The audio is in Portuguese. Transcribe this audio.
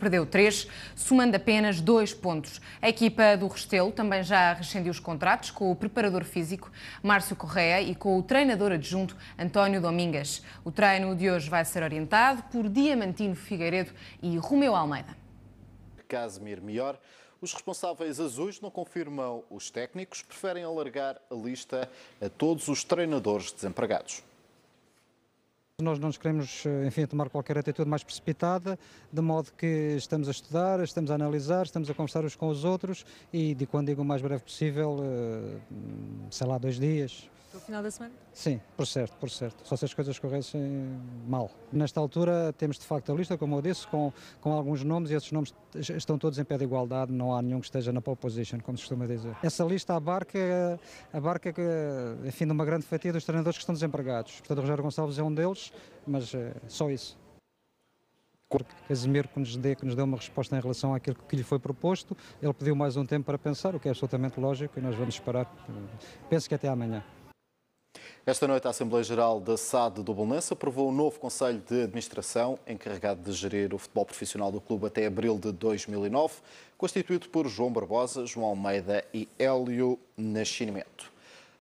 perdeu três, somando apenas dois pontos. A equipa do Restelo também já rescindiu os contratos com o preparador físico Márcio Correia e com o treinador adjunto António Domingas. O treino de hoje vai ser orientado por Diamantino Figueiredo e Romeu Almeida. Casimir Mior. Os responsáveis azuis não confirmam os técnicos, preferem alargar a lista a todos os treinadores desempregados. Nós não nos queremos, eh, enfim, tomar qualquer atitude mais precipitada, de modo que estamos a estudar, estamos a analisar, estamos a conversar uns com os outros e, de quando digo o mais breve possível, eh, sei lá, dois dias, final da semana? Sim, por certo, por certo. Só se as coisas corressem mal. Nesta altura temos de facto a lista, como eu disse, com, com alguns nomes e esses nomes estão todos em pé de igualdade, não há nenhum que esteja na pole position, como se costuma dizer. Essa lista abarca, abarca enfim, de uma grande fatia dos treinadores que estão desempregados. Portanto, o Rogério Gonçalves é um deles, mas é só isso. Casimiro que nos, dê, que nos deu uma resposta em relação àquilo que lhe foi proposto. Ele pediu mais um tempo para pensar, o que é absolutamente lógico, e nós vamos esperar. Penso que até amanhã. Esta noite, a Assembleia Geral da SAD do Bolonense aprovou o um novo Conselho de Administração, encarregado de gerir o futebol profissional do clube até abril de 2009, constituído por João Barbosa, João Almeida e Hélio Nascimento.